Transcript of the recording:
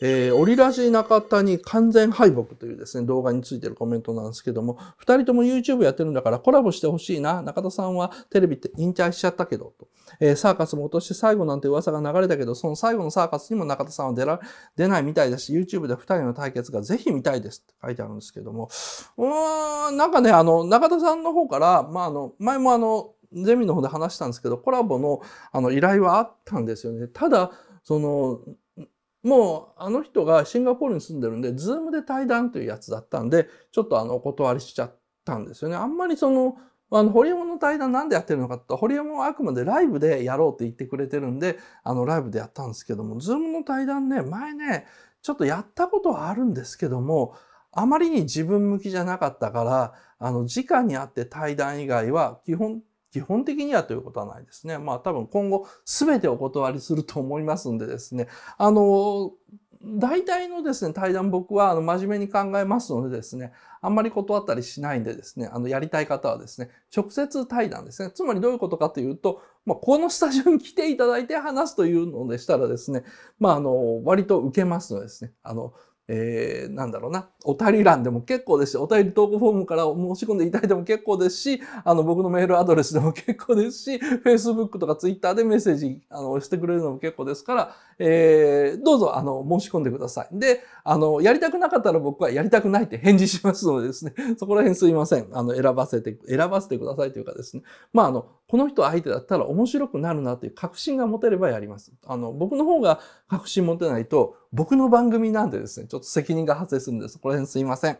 えー、オリラジ中に完全敗北というですね、動画についてるコメントなんですけども、二人とも YouTube やってるんだからコラボしてほしいな。中田さんはテレビって引退しちゃったけど、と。えー、サーカスも落として最後なんて噂が流れたけど、その最後のサーカスにも中田さんは出ら、出ないみたいだし、YouTube で二人の対決がぜひ見たいですって書いてあるんですけども、うーん、なんかね、あの、中田さんの方から、まあ、あの、前もあの、ゼミの方で話したんですけど、コラボのあの依頼はあったんですよね。ただ、その、もうあの人がシンガポールに住んでるんで、ズームで対談というやつだったんで、ちょっとあのお断りしちゃったんですよね。あんまりその、あの、ホリエモンの対談なんでやってるのかってホリエモンはあくまでライブでやろうって言ってくれてるんで、あの、ライブでやったんですけども、ズームの対談ね、前ね、ちょっとやったことはあるんですけども、あまりに自分向きじゃなかったから、あの、直に会って対談以外は基本基本的にはということはないですね。まあ多分今後全てお断りすると思いますんでですね。あの、大体のですね、対談僕はあの真面目に考えますのでですね、あんまり断ったりしないんでですね、あのやりたい方はですね、直接対談ですね。つまりどういうことかというと、まあ、このスタジオに来ていただいて話すというのでしたらですね、まあ、あの、割と受けますのでですね、あの、えー、なんだろうな、お便り欄でも結構ですし、お便り投稿フォームから申し込んでいただいても結構ですし、あの、僕のメールアドレスでも結構ですし、Facebook とか Twitter でメッセージ、あの、してくれるのも結構ですから、えー、どうぞ、あの、申し込んでください。で、あの、やりたくなかったら僕はやりたくないって 返事しますのでですね、そこら辺すいません。あの、選ばせて、選ばせてくださいというかですね、まあ、あの、この人相手だったら面白くなるなという確信が持てればやります。あの、僕の方が確信持てないと、僕の番組なんでですね、ちょっと責任が発生するんで、そこら辺すいません。